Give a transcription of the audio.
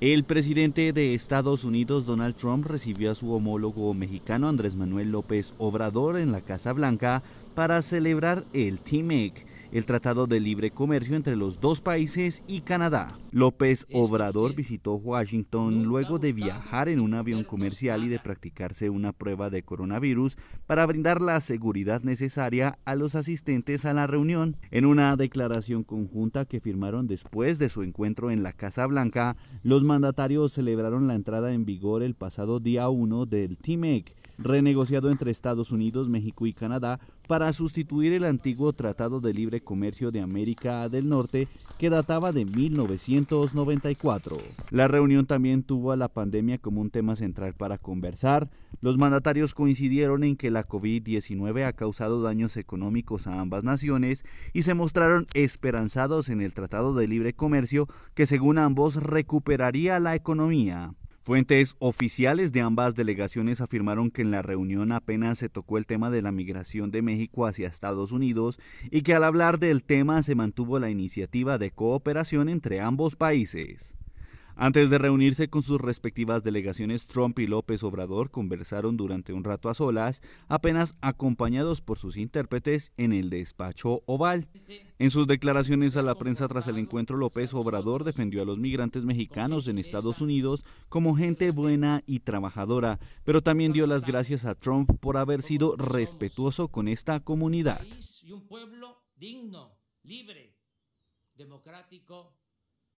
El presidente de Estados Unidos, Donald Trump, recibió a su homólogo mexicano Andrés Manuel López Obrador en la Casa Blanca para celebrar el T-MEC, el Tratado de Libre Comercio entre los dos países y Canadá. López Obrador visitó Washington luego de viajar en un avión comercial y de practicarse una prueba de coronavirus para brindar la seguridad necesaria a los asistentes a la reunión. En una declaración conjunta que firmaron después de su encuentro en la Casa Blanca, los mandatarios celebraron la entrada en vigor el pasado día 1 del T-MEC, renegociado entre Estados Unidos, México y Canadá para sustituir el antiguo Tratado de Libre Comercio de América del Norte que databa de 1900 1994. La reunión también tuvo a la pandemia como un tema central para conversar. Los mandatarios coincidieron en que la COVID-19 ha causado daños económicos a ambas naciones y se mostraron esperanzados en el Tratado de Libre Comercio que según ambos recuperaría la economía. Fuentes oficiales de ambas delegaciones afirmaron que en la reunión apenas se tocó el tema de la migración de México hacia Estados Unidos y que al hablar del tema se mantuvo la iniciativa de cooperación entre ambos países. Antes de reunirse con sus respectivas delegaciones, Trump y López Obrador conversaron durante un rato a solas, apenas acompañados por sus intérpretes en el despacho oval. En sus declaraciones a la prensa tras el encuentro, López Obrador defendió a los migrantes mexicanos en Estados Unidos como gente buena y trabajadora, pero también dio las gracias a Trump por haber sido respetuoso con esta comunidad. pueblo digno, libre, democrático